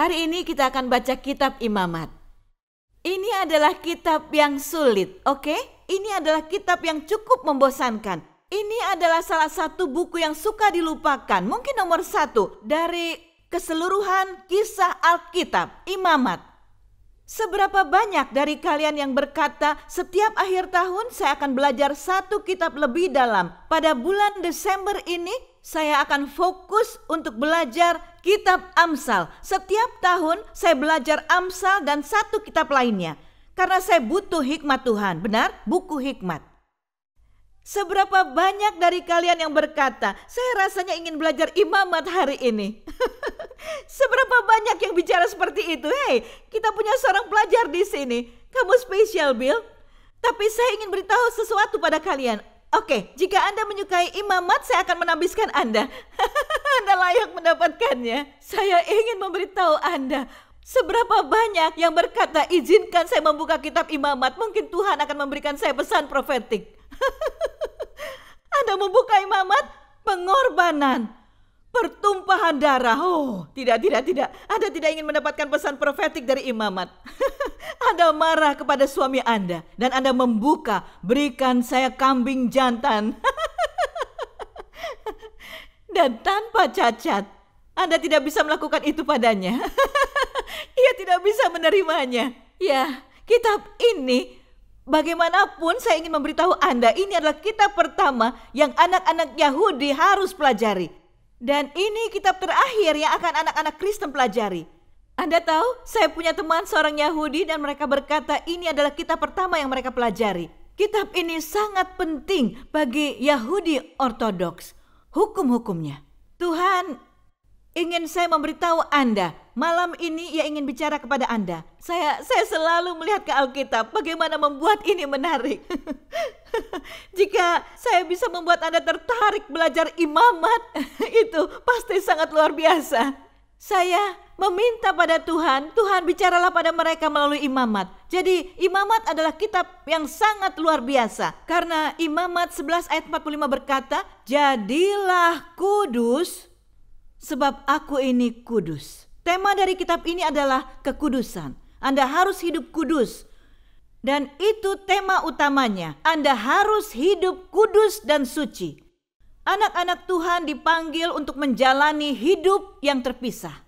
Hari ini kita akan baca kitab Imamat. Ini adalah kitab yang sulit, oke? Okay? Ini adalah kitab yang cukup membosankan. Ini adalah salah satu buku yang suka dilupakan, mungkin nomor satu dari keseluruhan kisah Alkitab, Imamat. Seberapa banyak dari kalian yang berkata, "Setiap akhir tahun saya akan belajar satu kitab lebih dalam. Pada bulan Desember ini, saya akan fokus untuk belajar kitab Amsal. Setiap tahun saya belajar Amsal dan satu kitab lainnya. Karena saya butuh hikmat Tuhan, benar? Buku hikmat. Seberapa banyak dari kalian yang berkata, saya rasanya ingin belajar imamat hari ini. Seberapa banyak yang bicara seperti itu? Hei, kita punya seorang pelajar di sini. Kamu spesial, Bill. Tapi saya ingin beritahu sesuatu pada kalian. Oke, jika Anda menyukai imamat, saya akan menambiskan Anda. anda layak mendapatkannya. Saya ingin memberitahu Anda Seberapa banyak yang berkata izinkan saya membuka kitab imamat, mungkin Tuhan akan memberikan saya pesan profetik. Anda membuka imamat, pengorbanan, Pertumpahan darah. Oh, tidak, tidak, tidak. Anda tidak ingin mendapatkan pesan profetik dari imamat. anda marah kepada suami Anda dan Anda membuka, "Berikan saya kambing jantan." dan tanpa cacat, Anda tidak bisa melakukan itu padanya. Ia tidak bisa menerimanya. Ya, kitab ini Bagaimanapun saya ingin memberitahu Anda ini adalah kitab pertama yang anak-anak Yahudi harus pelajari. Dan ini kitab terakhir yang akan anak-anak Kristen pelajari. Anda tahu, saya punya teman seorang Yahudi dan mereka berkata ini adalah kitab pertama yang mereka pelajari. Kitab ini sangat penting bagi Yahudi Ortodoks. Hukum-hukumnya. Tuhan Ingin saya memberitahu Anda, malam ini ia ingin bicara kepada Anda. Saya saya selalu melihat ke Alkitab bagaimana membuat ini menarik. Jika saya bisa membuat Anda tertarik belajar imamat, itu pasti sangat luar biasa. Saya meminta pada Tuhan, Tuhan bicaralah pada mereka melalui imamat. Jadi imamat adalah kitab yang sangat luar biasa. Karena imamat 11 ayat 45 berkata, Jadilah kudus sebab aku ini kudus. Tema dari kitab ini adalah kekudusan. Anda harus hidup kudus. Dan itu tema utamanya. Anda harus hidup kudus dan suci. Anak-anak Tuhan dipanggil untuk menjalani hidup yang terpisah.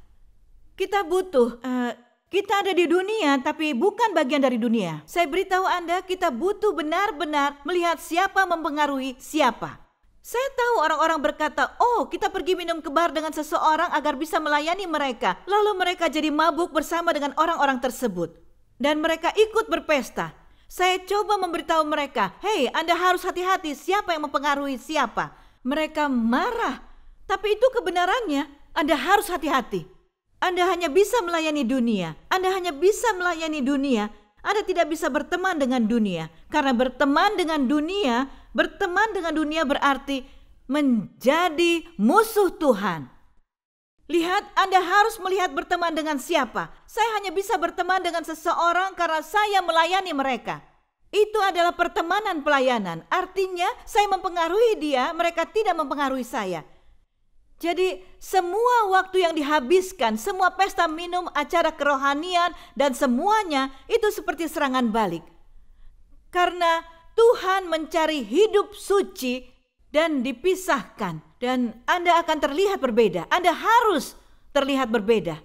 Kita butuh, uh, kita ada di dunia tapi bukan bagian dari dunia. Saya beritahu Anda, kita butuh benar-benar melihat siapa mempengaruhi siapa. Saya tahu orang-orang berkata, "Oh, kita pergi minum ke bar dengan seseorang agar bisa melayani mereka." Lalu mereka jadi mabuk bersama dengan orang-orang tersebut, dan mereka ikut berpesta. Saya coba memberitahu mereka, "Hei, Anda harus hati-hati siapa yang mempengaruhi siapa." Mereka marah, tapi itu kebenarannya. Anda harus hati-hati. Anda hanya bisa melayani dunia. Anda hanya bisa melayani dunia anda tidak bisa berteman dengan dunia, karena berteman dengan dunia, berteman dengan dunia berarti menjadi musuh Tuhan. Lihat, Anda harus melihat berteman dengan siapa. Saya hanya bisa berteman dengan seseorang karena saya melayani mereka. Itu adalah pertemanan pelayanan. Artinya, saya mempengaruhi dia, mereka tidak mempengaruhi saya. Jadi semua waktu yang dihabiskan, semua pesta minum, acara kerohanian dan semuanya itu seperti serangan balik. Karena Tuhan mencari hidup suci dan dipisahkan dan Anda akan terlihat berbeda. Anda harus terlihat berbeda.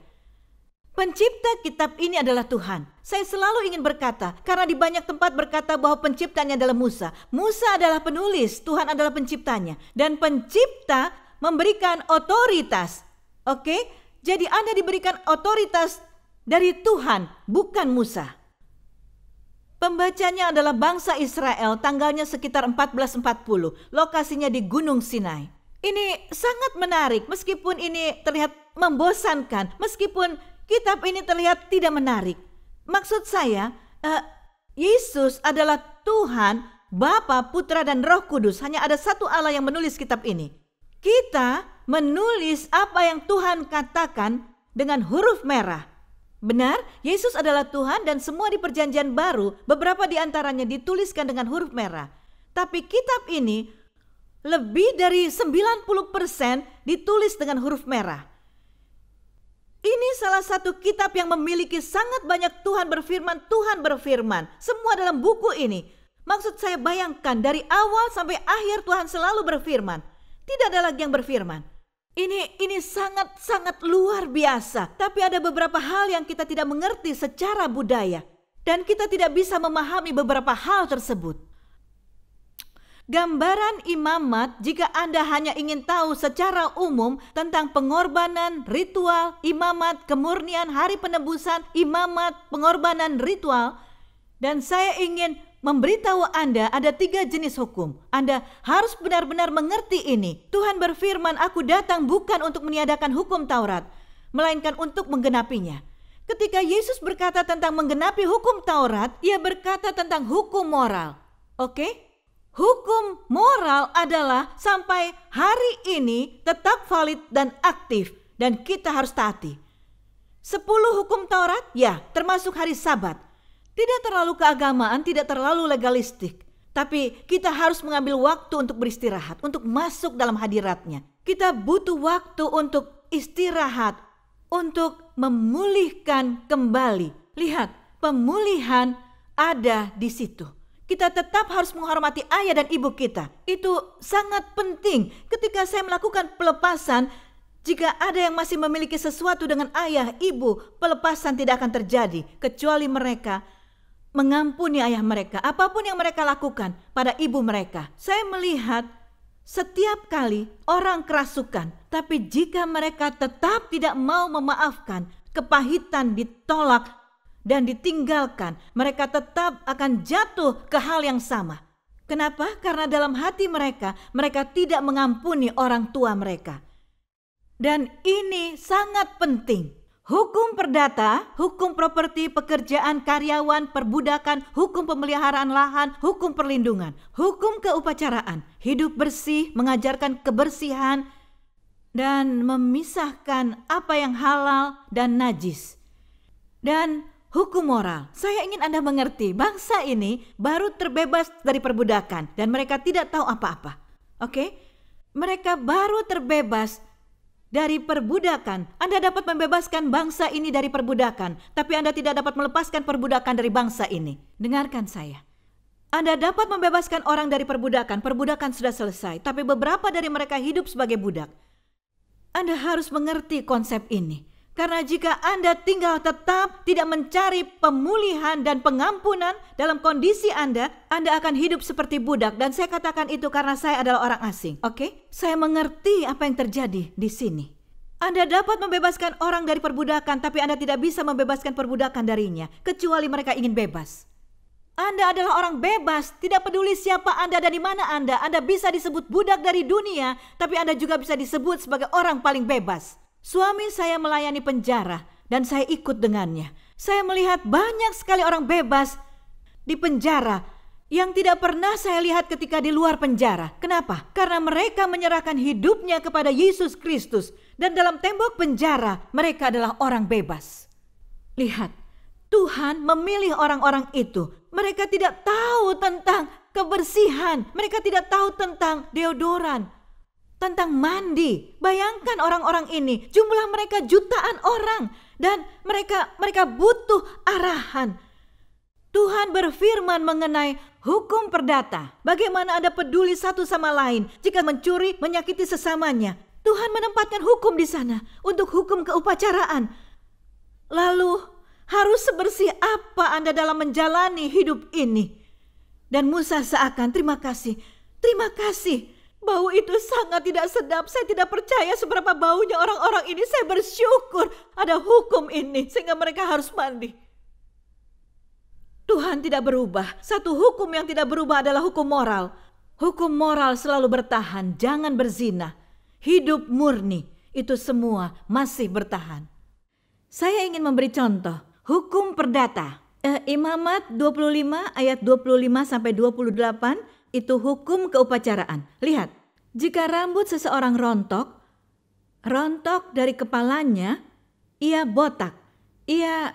Pencipta kitab ini adalah Tuhan. Saya selalu ingin berkata, karena di banyak tempat berkata bahwa penciptanya adalah Musa. Musa adalah penulis, Tuhan adalah penciptanya. Dan pencipta memberikan otoritas. Oke? Jadi Anda diberikan otoritas dari Tuhan, bukan Musa. Pembacanya adalah bangsa Israel, tanggalnya sekitar 1440, lokasinya di Gunung Sinai. Ini sangat menarik meskipun ini terlihat membosankan, meskipun kitab ini terlihat tidak menarik. Maksud saya, uh, Yesus adalah Tuhan, Bapa, Putra, dan Roh Kudus. Hanya ada satu Allah yang menulis kitab ini. Kita menulis apa yang Tuhan katakan dengan huruf merah. Benar, Yesus adalah Tuhan dan semua di perjanjian baru, beberapa di antaranya dituliskan dengan huruf merah. Tapi kitab ini lebih dari 90% ditulis dengan huruf merah. Ini salah satu kitab yang memiliki sangat banyak Tuhan berfirman, Tuhan berfirman. Semua dalam buku ini. Maksud saya bayangkan dari awal sampai akhir Tuhan selalu berfirman. Tidak ada lagi yang berfirman. Ini ini sangat-sangat luar biasa, tapi ada beberapa hal yang kita tidak mengerti secara budaya dan kita tidak bisa memahami beberapa hal tersebut. Gambaran imamat jika Anda hanya ingin tahu secara umum tentang pengorbanan, ritual, imamat, kemurnian, hari penebusan, imamat, pengorbanan, ritual. Dan saya ingin memberitahu Anda ada tiga jenis hukum. Anda harus benar-benar mengerti ini. Tuhan berfirman, aku datang bukan untuk meniadakan hukum Taurat, melainkan untuk menggenapinya. Ketika Yesus berkata tentang menggenapi hukum Taurat, ia berkata tentang hukum moral. Oke? Hukum moral adalah sampai hari ini tetap valid dan aktif dan kita harus taati. Sepuluh hukum Taurat, ya termasuk hari sabat tidak terlalu keagamaan, tidak terlalu legalistik. Tapi kita harus mengambil waktu untuk beristirahat, untuk masuk dalam hadiratnya. Kita butuh waktu untuk istirahat, untuk memulihkan kembali. Lihat, pemulihan ada di situ kita tetap harus menghormati ayah dan ibu kita. Itu sangat penting ketika saya melakukan pelepasan. Jika ada yang masih memiliki sesuatu dengan ayah, ibu, pelepasan tidak akan terjadi kecuali mereka mengampuni ayah mereka, apapun yang mereka lakukan pada ibu mereka. Saya melihat setiap kali orang kerasukan, tapi jika mereka tetap tidak mau memaafkan, kepahitan ditolak dan ditinggalkan, mereka tetap akan jatuh ke hal yang sama. Kenapa? Karena dalam hati mereka, mereka tidak mengampuni orang tua mereka. Dan ini sangat penting. Hukum perdata, hukum properti, pekerjaan karyawan, perbudakan, hukum pemeliharaan lahan, hukum perlindungan, hukum keupacaraan, hidup bersih, mengajarkan kebersihan, dan memisahkan apa yang halal dan najis. Dan hukum moral, saya ingin Anda mengerti, bangsa ini baru terbebas dari perbudakan dan mereka tidak tahu apa-apa. Oke, mereka baru terbebas dari perbudakan. Anda dapat membebaskan bangsa ini dari perbudakan, tapi Anda tidak dapat melepaskan perbudakan dari bangsa ini. Dengarkan saya. Anda dapat membebaskan orang dari perbudakan. Perbudakan sudah selesai, tapi beberapa dari mereka hidup sebagai budak. Anda harus mengerti konsep ini. Karena jika Anda tinggal tetap tidak mencari pemulihan dan pengampunan dalam kondisi Anda, Anda akan hidup seperti budak dan saya katakan itu karena saya adalah orang asing. Oke? Okay? Saya mengerti apa yang terjadi di sini. Anda dapat membebaskan orang dari perbudakan tapi Anda tidak bisa membebaskan perbudakan darinya kecuali mereka ingin bebas. Anda adalah orang bebas, tidak peduli siapa Anda dan di mana Anda. Anda bisa disebut budak dari dunia, tapi Anda juga bisa disebut sebagai orang paling bebas. Suami saya melayani penjara dan saya ikut dengannya. Saya melihat banyak sekali orang bebas di penjara yang tidak pernah saya lihat ketika di luar penjara. Kenapa? Karena mereka menyerahkan hidupnya kepada Yesus Kristus dan dalam tembok penjara mereka adalah orang bebas. Lihat, Tuhan memilih orang-orang itu. Mereka tidak tahu tentang kebersihan, mereka tidak tahu tentang deodoran, tentang mandi. Bayangkan orang-orang ini, jumlah mereka jutaan orang dan mereka mereka butuh arahan. Tuhan berfirman mengenai hukum perdata. Bagaimana ada peduli satu sama lain jika mencuri, menyakiti sesamanya? Tuhan menempatkan hukum di sana untuk hukum keupacaraan. Lalu harus sebersih apa Anda dalam menjalani hidup ini? Dan Musa seakan terima kasih, terima kasih Bau itu sangat tidak sedap. Saya tidak percaya seberapa baunya orang-orang ini. Saya bersyukur ada hukum ini sehingga mereka harus mandi. Tuhan tidak berubah. Satu hukum yang tidak berubah adalah hukum moral. Hukum moral selalu bertahan. Jangan berzina. Hidup murni itu semua masih bertahan. Saya ingin memberi contoh. Hukum perdata. Eh, Imamat 25 ayat 25 sampai 28 itu hukum keupacaraan. Lihat, jika rambut seseorang rontok, rontok dari kepalanya, ia botak. Ia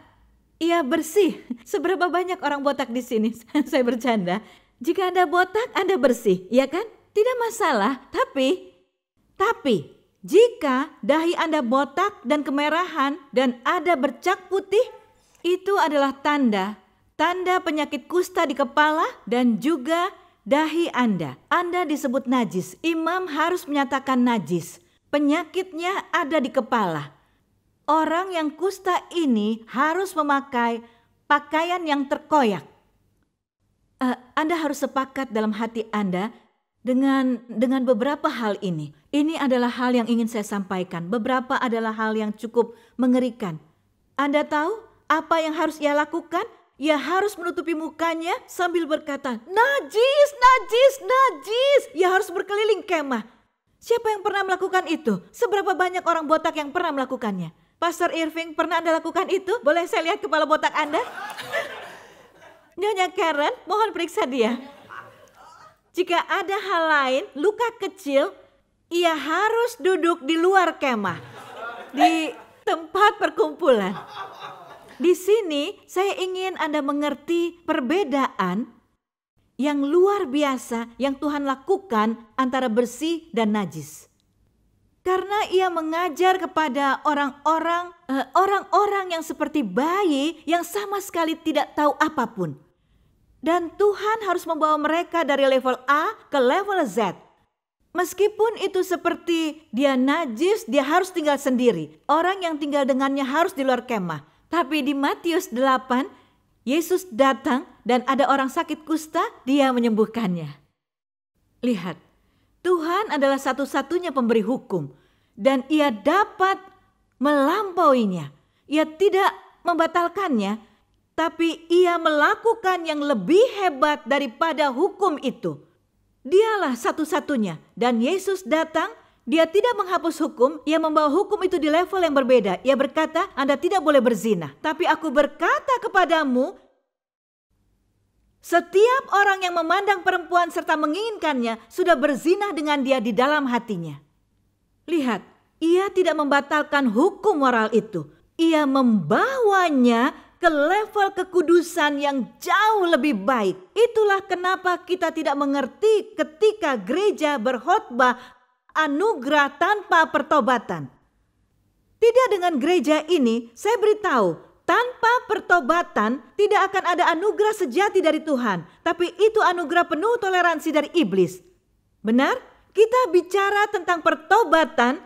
ia bersih. Seberapa banyak orang botak di sini? Saya bercanda. Jika Anda botak, Anda bersih, ya kan? Tidak masalah, tapi tapi jika dahi Anda botak dan kemerahan dan ada bercak putih, itu adalah tanda tanda penyakit kusta di kepala dan juga dahi Anda. Anda disebut najis. Imam harus menyatakan najis. Penyakitnya ada di kepala. Orang yang kusta ini harus memakai pakaian yang terkoyak. Uh, anda harus sepakat dalam hati Anda dengan dengan beberapa hal ini. Ini adalah hal yang ingin saya sampaikan. Beberapa adalah hal yang cukup mengerikan. Anda tahu apa yang harus ia lakukan? ia harus menutupi mukanya sambil berkata, "Najis, najis, najis!" Ia harus berkeliling kemah. Siapa yang pernah melakukan itu? Seberapa banyak orang botak yang pernah melakukannya? Pastor Irving, pernah Anda lakukan itu? Boleh saya lihat kepala botak Anda? Nyonya Karen, mohon periksa dia. Jika ada hal lain, luka kecil, ia harus duduk di luar kemah, di tempat perkumpulan di sini saya ingin Anda mengerti perbedaan yang luar biasa yang Tuhan lakukan antara bersih dan najis. Karena ia mengajar kepada orang-orang eh, orang-orang yang seperti bayi yang sama sekali tidak tahu apapun. Dan Tuhan harus membawa mereka dari level A ke level Z. Meskipun itu seperti dia najis, dia harus tinggal sendiri. Orang yang tinggal dengannya harus di luar kemah. Tapi di Matius 8, Yesus datang dan ada orang sakit kusta, dia menyembuhkannya. Lihat, Tuhan adalah satu-satunya pemberi hukum dan ia dapat melampauinya. Ia tidak membatalkannya, tapi ia melakukan yang lebih hebat daripada hukum itu. Dialah satu-satunya dan Yesus datang dia tidak menghapus hukum ia membawa hukum itu di level yang berbeda. Ia berkata, "Anda tidak boleh berzina." Tapi aku berkata kepadamu, setiap orang yang memandang perempuan serta menginginkannya sudah berzinah dengan dia di dalam hatinya. Lihat, ia tidak membatalkan hukum moral itu. Ia membawanya ke level kekudusan yang jauh lebih baik. Itulah kenapa kita tidak mengerti ketika gereja berkhotbah anugerah tanpa pertobatan. Tidak dengan gereja ini, saya beritahu, tanpa pertobatan tidak akan ada anugerah sejati dari Tuhan, tapi itu anugerah penuh toleransi dari iblis. Benar? Kita bicara tentang pertobatan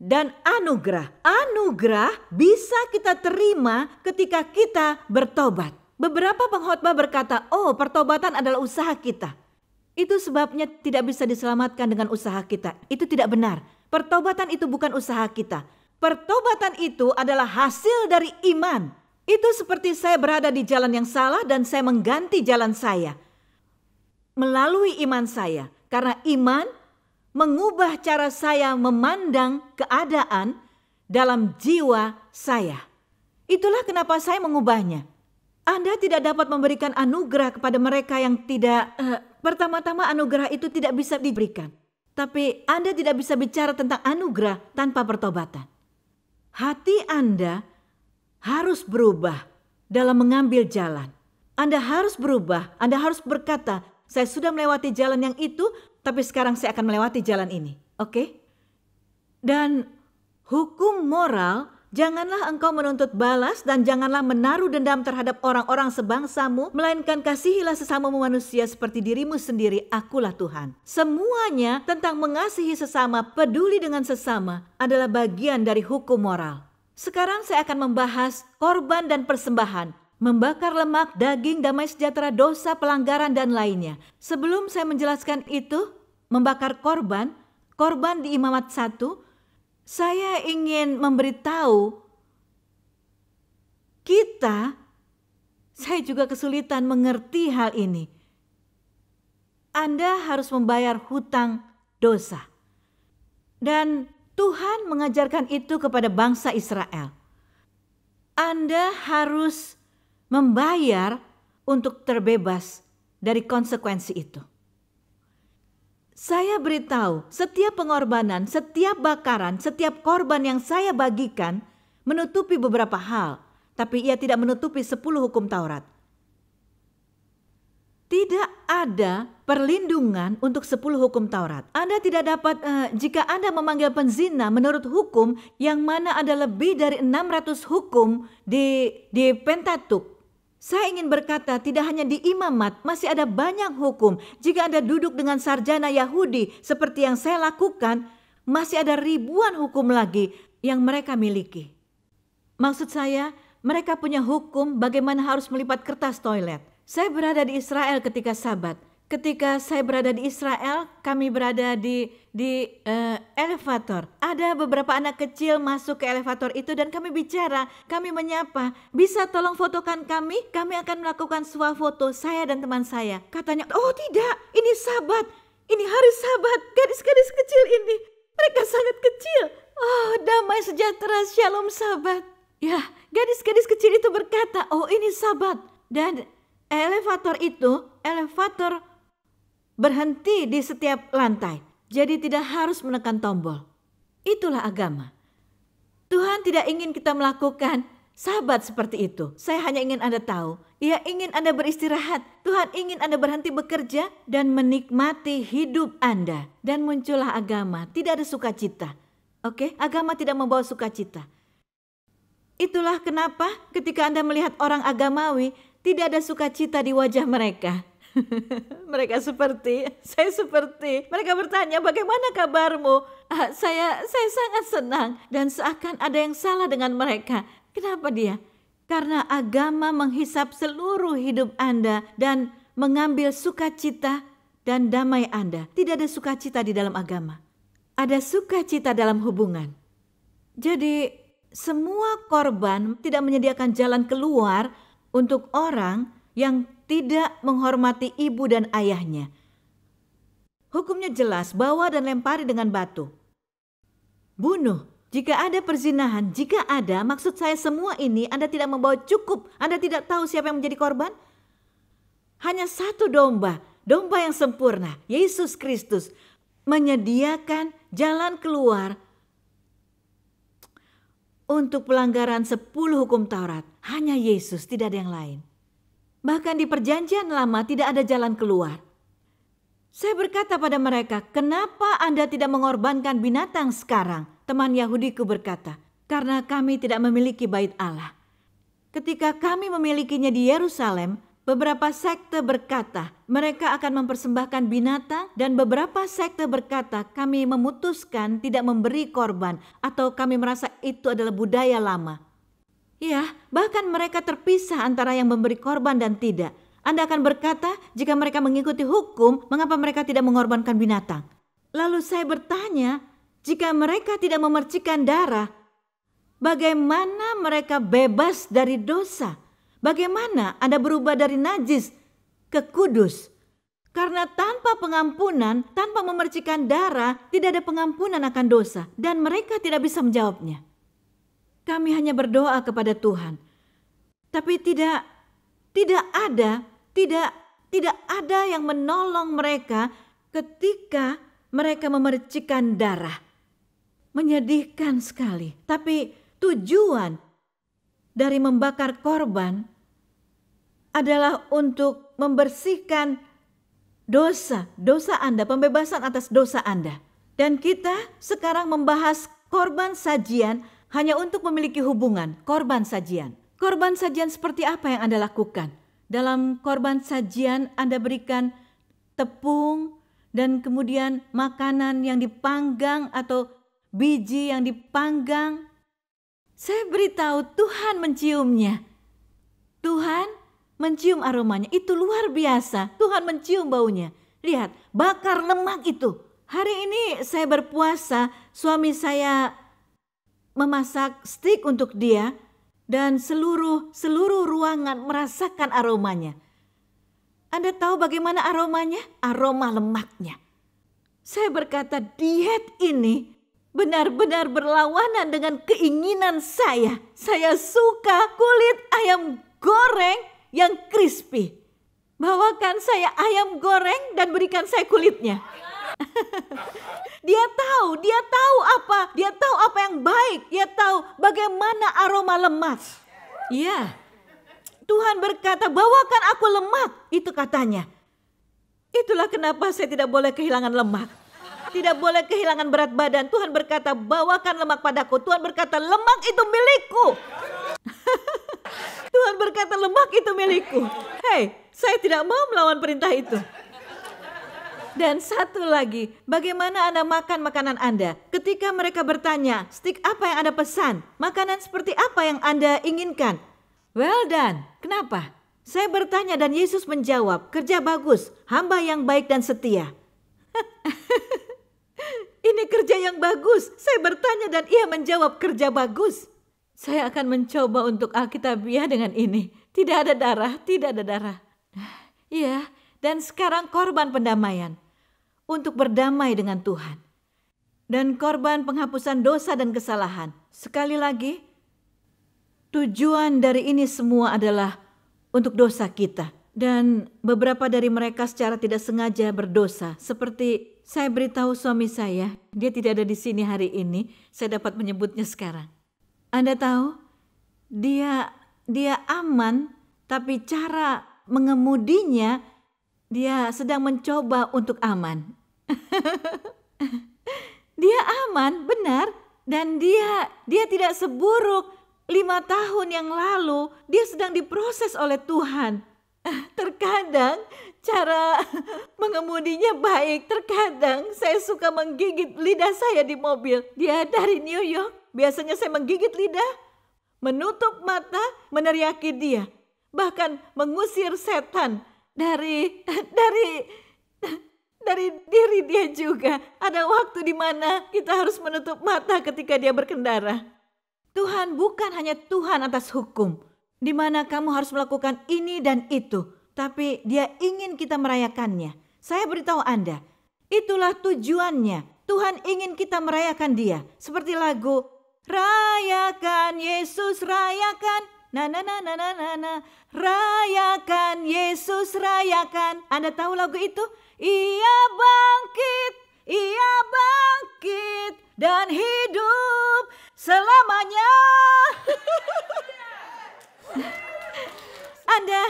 dan anugerah. Anugerah bisa kita terima ketika kita bertobat. Beberapa pengkhotbah berkata, "Oh, pertobatan adalah usaha kita." Itu sebabnya tidak bisa diselamatkan dengan usaha kita. Itu tidak benar. Pertobatan itu bukan usaha kita. Pertobatan itu adalah hasil dari iman. Itu seperti saya berada di jalan yang salah dan saya mengganti jalan saya. Melalui iman saya. Karena iman mengubah cara saya memandang keadaan dalam jiwa saya. Itulah kenapa saya mengubahnya. Anda tidak dapat memberikan anugerah kepada mereka yang tidak. Uh, pertama-tama, anugerah itu tidak bisa diberikan, tapi Anda tidak bisa bicara tentang anugerah tanpa pertobatan. Hati Anda harus berubah dalam mengambil jalan. Anda harus berubah, Anda harus berkata, "Saya sudah melewati jalan yang itu, tapi sekarang saya akan melewati jalan ini." Oke, okay? dan hukum moral Janganlah engkau menuntut balas dan janganlah menaruh dendam terhadap orang-orang sebangsamu, melainkan kasihilah sesama manusia seperti dirimu sendiri, akulah Tuhan. Semuanya tentang mengasihi sesama, peduli dengan sesama adalah bagian dari hukum moral. Sekarang saya akan membahas korban dan persembahan, membakar lemak, daging, damai sejahtera, dosa, pelanggaran, dan lainnya. Sebelum saya menjelaskan itu, membakar korban, korban di imamat 1, saya ingin memberitahu kita, saya juga kesulitan mengerti hal ini. Anda harus membayar hutang dosa. Dan Tuhan mengajarkan itu kepada bangsa Israel. Anda harus membayar untuk terbebas dari konsekuensi itu. Saya beritahu, setiap pengorbanan, setiap bakaran, setiap korban yang saya bagikan menutupi beberapa hal, tapi ia tidak menutupi sepuluh hukum Taurat. Tidak ada perlindungan untuk sepuluh hukum Taurat. Anda tidak dapat eh, jika Anda memanggil penzina menurut hukum yang mana ada lebih dari enam ratus hukum di di Pentatuk saya ingin berkata, tidak hanya di imamat, masih ada banyak hukum. Jika Anda duduk dengan sarjana Yahudi seperti yang saya lakukan, masih ada ribuan hukum lagi yang mereka miliki. Maksud saya, mereka punya hukum bagaimana harus melipat kertas toilet. Saya berada di Israel ketika Sabat ketika saya berada di Israel, kami berada di di uh, elevator. Ada beberapa anak kecil masuk ke elevator itu dan kami bicara, kami menyapa, "Bisa tolong fotokan kami? Kami akan melakukan swafoto saya dan teman saya." Katanya, "Oh, tidak, ini sabat. Ini hari sabat. Gadis-gadis kecil ini, mereka sangat kecil. Oh, damai sejahtera, shalom sabat." Ya, gadis-gadis kecil itu berkata, "Oh, ini sabat." Dan elevator itu, elevator berhenti di setiap lantai, jadi tidak harus menekan tombol. Itulah agama. Tuhan tidak ingin kita melakukan sahabat seperti itu. Saya hanya ingin Anda tahu, Ia ingin Anda beristirahat. Tuhan ingin Anda berhenti bekerja dan menikmati hidup Anda. Dan muncullah agama, tidak ada sukacita. Oke, agama tidak membawa sukacita. Itulah kenapa ketika Anda melihat orang agamawi, tidak ada sukacita di wajah mereka. mereka seperti, saya seperti. Mereka bertanya, "Bagaimana kabarmu?" Ah, saya saya sangat senang dan seakan ada yang salah dengan mereka. Kenapa dia? Karena agama menghisap seluruh hidup Anda dan mengambil sukacita dan damai Anda. Tidak ada sukacita di dalam agama. Ada sukacita dalam hubungan. Jadi, semua korban tidak menyediakan jalan keluar untuk orang yang tidak menghormati ibu dan ayahnya. Hukumnya jelas, bawa dan lempari dengan batu. Bunuh, jika ada perzinahan, jika ada, maksud saya semua ini Anda tidak membawa cukup, Anda tidak tahu siapa yang menjadi korban? Hanya satu domba, domba yang sempurna, Yesus Kristus, menyediakan jalan keluar untuk pelanggaran sepuluh hukum Taurat. Hanya Yesus, tidak ada yang lain. Bahkan di perjanjian lama tidak ada jalan keluar. Saya berkata pada mereka, kenapa Anda tidak mengorbankan binatang sekarang? Teman Yahudiku berkata, karena kami tidak memiliki bait Allah. Ketika kami memilikinya di Yerusalem, beberapa sekte berkata mereka akan mempersembahkan binatang dan beberapa sekte berkata kami memutuskan tidak memberi korban atau kami merasa itu adalah budaya lama. Ya, bahkan mereka terpisah antara yang memberi korban dan tidak. Anda akan berkata, jika mereka mengikuti hukum, mengapa mereka tidak mengorbankan binatang? Lalu saya bertanya, jika mereka tidak memercikan darah, bagaimana mereka bebas dari dosa? Bagaimana Anda berubah dari najis ke kudus? Karena tanpa pengampunan, tanpa memercikan darah, tidak ada pengampunan akan dosa, dan mereka tidak bisa menjawabnya. Kami hanya berdoa kepada Tuhan. Tapi tidak tidak ada, tidak tidak ada yang menolong mereka ketika mereka memercikan darah. Menyedihkan sekali, tapi tujuan dari membakar korban adalah untuk membersihkan dosa, dosa Anda, pembebasan atas dosa Anda. Dan kita sekarang membahas korban sajian hanya untuk memiliki hubungan korban sajian. Korban sajian seperti apa yang Anda lakukan? Dalam korban sajian Anda berikan tepung dan kemudian makanan yang dipanggang atau biji yang dipanggang. Saya beritahu Tuhan menciumnya. Tuhan mencium aromanya. Itu luar biasa. Tuhan mencium baunya. Lihat, bakar lemak itu. Hari ini saya berpuasa, suami saya memasak steak untuk dia dan seluruh seluruh ruangan merasakan aromanya. Anda tahu bagaimana aromanya? Aroma lemaknya. Saya berkata diet ini benar-benar berlawanan dengan keinginan saya. Saya suka kulit ayam goreng yang crispy. Bawakan saya ayam goreng dan berikan saya kulitnya. dia tahu, dia tahu apa, dia tahu apa yang baik, dia tahu bagaimana aroma lemak. Ya, Tuhan berkata bawakan aku lemak, itu katanya. Itulah kenapa saya tidak boleh kehilangan lemak. Tidak boleh kehilangan berat badan. Tuhan berkata, bawakan lemak padaku. Tuhan berkata, lemak itu milikku. Tuhan berkata, lemak itu milikku. Hei, saya tidak mau melawan perintah itu. Dan satu lagi, bagaimana Anda makan makanan Anda? Ketika mereka bertanya, stick apa yang Anda pesan? Makanan seperti apa yang Anda inginkan? Well done. Kenapa? Saya bertanya dan Yesus menjawab, kerja bagus, hamba yang baik dan setia. Ini kerja yang bagus. Saya bertanya dan ia menjawab kerja bagus. Saya akan mencoba untuk Alkitabiah dengan ini. Tidak ada darah, tidak ada darah. Iya, dan sekarang korban pendamaian untuk berdamai dengan Tuhan. Dan korban penghapusan dosa dan kesalahan. Sekali lagi, tujuan dari ini semua adalah untuk dosa kita. Dan beberapa dari mereka secara tidak sengaja berdosa. Seperti saya beritahu suami saya, dia tidak ada di sini hari ini. Saya dapat menyebutnya sekarang. Anda tahu, dia dia aman tapi cara mengemudinya dia sedang mencoba untuk aman. dia aman, benar. Dan dia, dia tidak seburuk lima tahun yang lalu. Dia sedang diproses oleh Tuhan. Terkadang cara mengemudinya baik. Terkadang saya suka menggigit lidah saya di mobil. Dia dari New York. Biasanya saya menggigit lidah, menutup mata, meneriaki dia. Bahkan mengusir setan dari dari dari diri dia juga. Ada waktu di mana kita harus menutup mata ketika dia berkendara. Tuhan bukan hanya Tuhan atas hukum, di mana kamu harus melakukan ini dan itu, tapi Dia ingin kita merayakannya. Saya beritahu Anda, itulah tujuannya. Tuhan ingin kita merayakan Dia, seperti lagu "Rayakan Yesus, rayakan." Na na na na na na na rayakan Yesus rayakan. Anda tahu lagu itu? Ia bangkit, ia bangkit dan hidup selamanya. Anda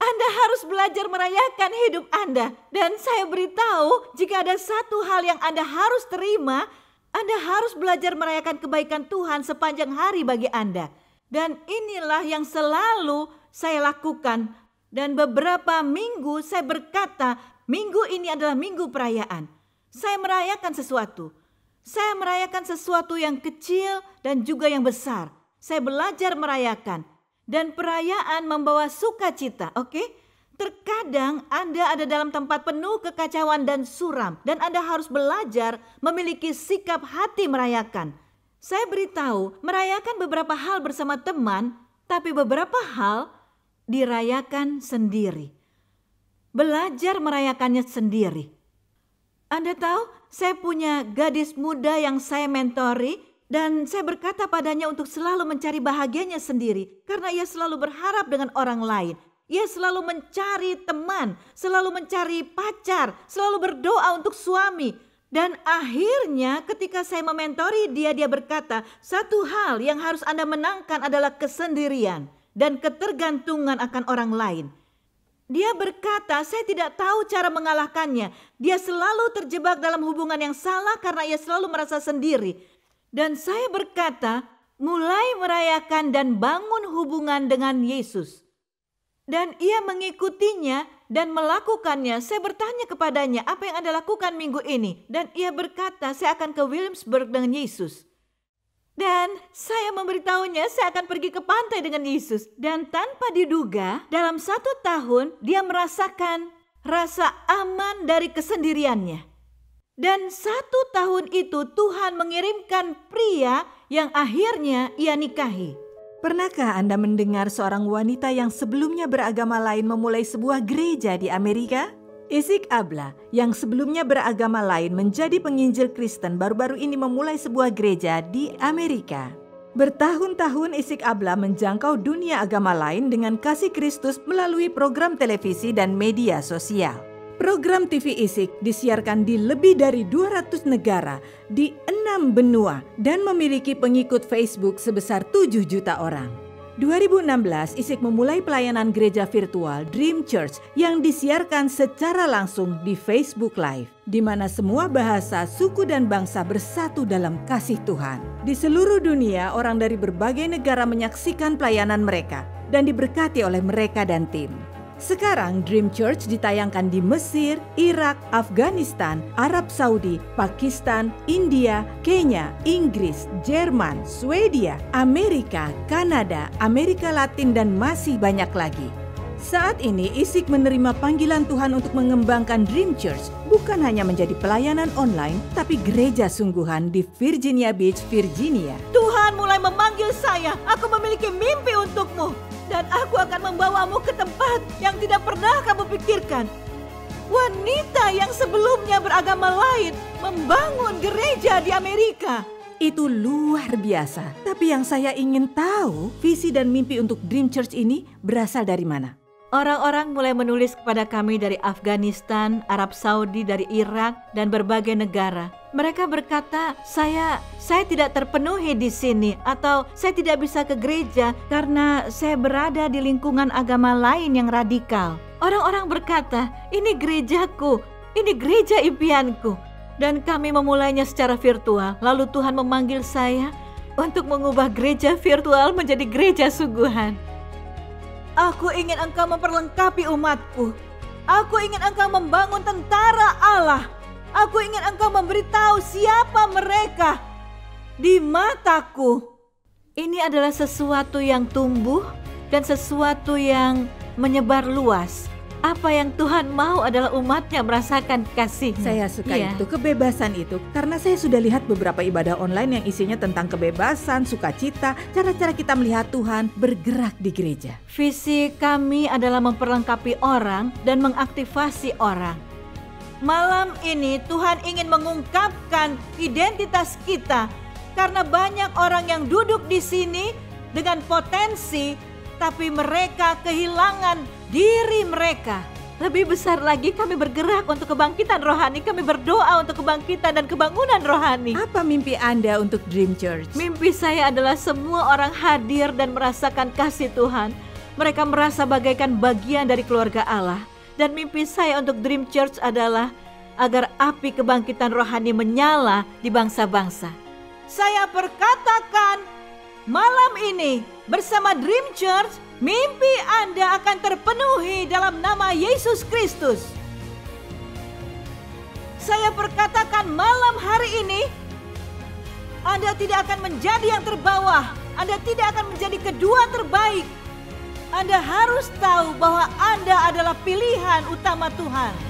anda harus belajar merayakan hidup Anda dan saya beritahu jika ada satu hal yang Anda harus terima, Anda harus belajar merayakan kebaikan Tuhan sepanjang hari bagi Anda. Dan inilah yang selalu saya lakukan. Dan beberapa minggu saya berkata, minggu ini adalah minggu perayaan. Saya merayakan sesuatu. Saya merayakan sesuatu yang kecil dan juga yang besar. Saya belajar merayakan. Dan perayaan membawa sukacita, oke? Okay? Terkadang Anda ada dalam tempat penuh kekacauan dan suram, dan Anda harus belajar memiliki sikap hati merayakan. Saya beritahu merayakan beberapa hal bersama teman, tapi beberapa hal dirayakan sendiri. Belajar merayakannya sendiri. Anda tahu, saya punya gadis muda yang saya mentori dan saya berkata padanya untuk selalu mencari bahagianya sendiri karena ia selalu berharap dengan orang lain. Ia selalu mencari teman, selalu mencari pacar, selalu berdoa untuk suami, dan akhirnya ketika saya mementori dia, dia berkata, satu hal yang harus Anda menangkan adalah kesendirian dan ketergantungan akan orang lain. Dia berkata, saya tidak tahu cara mengalahkannya. Dia selalu terjebak dalam hubungan yang salah karena ia selalu merasa sendiri. Dan saya berkata, mulai merayakan dan bangun hubungan dengan Yesus. Dan ia mengikutinya dan melakukannya, saya bertanya kepadanya apa yang Anda lakukan minggu ini. Dan ia berkata, saya akan ke Williamsburg dengan Yesus. Dan saya memberitahunya saya akan pergi ke pantai dengan Yesus. Dan tanpa diduga, dalam satu tahun dia merasakan rasa aman dari kesendiriannya. Dan satu tahun itu Tuhan mengirimkan pria yang akhirnya ia nikahi. Pernahkah Anda mendengar seorang wanita yang sebelumnya beragama lain memulai sebuah gereja di Amerika? Isik Abla, yang sebelumnya beragama lain menjadi penginjil Kristen, baru-baru ini memulai sebuah gereja di Amerika. Bertahun-tahun Isik Abla menjangkau dunia agama lain dengan kasih Kristus melalui program televisi dan media sosial. Program TV Isik disiarkan di lebih dari 200 negara di enam benua dan memiliki pengikut Facebook sebesar 7 juta orang. 2016, Isik memulai pelayanan gereja virtual Dream Church yang disiarkan secara langsung di Facebook Live, di mana semua bahasa, suku, dan bangsa bersatu dalam kasih Tuhan. Di seluruh dunia, orang dari berbagai negara menyaksikan pelayanan mereka dan diberkati oleh mereka dan tim. Sekarang Dream Church ditayangkan di Mesir, Irak, Afghanistan, Arab Saudi, Pakistan, India, Kenya, Inggris, Jerman, Swedia, Amerika, Kanada, Amerika Latin dan masih banyak lagi. Saat ini Isik menerima panggilan Tuhan untuk mengembangkan Dream Church bukan hanya menjadi pelayanan online tapi gereja sungguhan di Virginia Beach, Virginia. Tuhan mulai memanggil saya. Aku memiliki mimpi untukmu dan aku akan membawamu ke tempat yang tidak pernah kamu pikirkan. Wanita yang sebelumnya beragama lain membangun gereja di Amerika. Itu luar biasa. Tapi yang saya ingin tahu, visi dan mimpi untuk Dream Church ini berasal dari mana? Orang-orang mulai menulis kepada kami dari Afghanistan, Arab Saudi, dari Irak, dan berbagai negara. Mereka berkata, "Saya saya tidak terpenuhi di sini atau saya tidak bisa ke gereja karena saya berada di lingkungan agama lain yang radikal." Orang-orang berkata, "Ini gerejaku, ini gereja impianku." Dan kami memulainya secara virtual. Lalu Tuhan memanggil saya untuk mengubah gereja virtual menjadi gereja suguhan. Aku ingin engkau memperlengkapi umatku. Aku ingin engkau membangun tentara Allah. Aku ingin engkau memberitahu siapa mereka di mataku. Ini adalah sesuatu yang tumbuh dan sesuatu yang menyebar luas apa yang Tuhan mau adalah umatnya merasakan kasih. Saya suka iya. itu, kebebasan itu. Karena saya sudah lihat beberapa ibadah online yang isinya tentang kebebasan, sukacita, cara-cara kita melihat Tuhan bergerak di gereja. Visi kami adalah memperlengkapi orang dan mengaktifasi orang. Malam ini Tuhan ingin mengungkapkan identitas kita karena banyak orang yang duduk di sini dengan potensi tapi mereka kehilangan diri mereka. Lebih besar lagi kami bergerak untuk kebangkitan rohani, kami berdoa untuk kebangkitan dan kebangunan rohani. Apa mimpi Anda untuk Dream Church? Mimpi saya adalah semua orang hadir dan merasakan kasih Tuhan. Mereka merasa bagaikan bagian dari keluarga Allah. Dan mimpi saya untuk Dream Church adalah agar api kebangkitan rohani menyala di bangsa-bangsa. Saya perkatakan malam ini bersama Dream Church, mimpi Anda akan terpenuhi dalam nama Yesus Kristus. Saya perkatakan malam hari ini, Anda tidak akan menjadi yang terbawah, Anda tidak akan menjadi kedua terbaik. Anda harus tahu bahwa Anda adalah pilihan utama Tuhan.